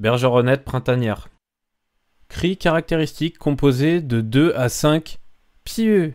bergeronnette printanière. Cri caractéristique composé de 2 à 5 pieux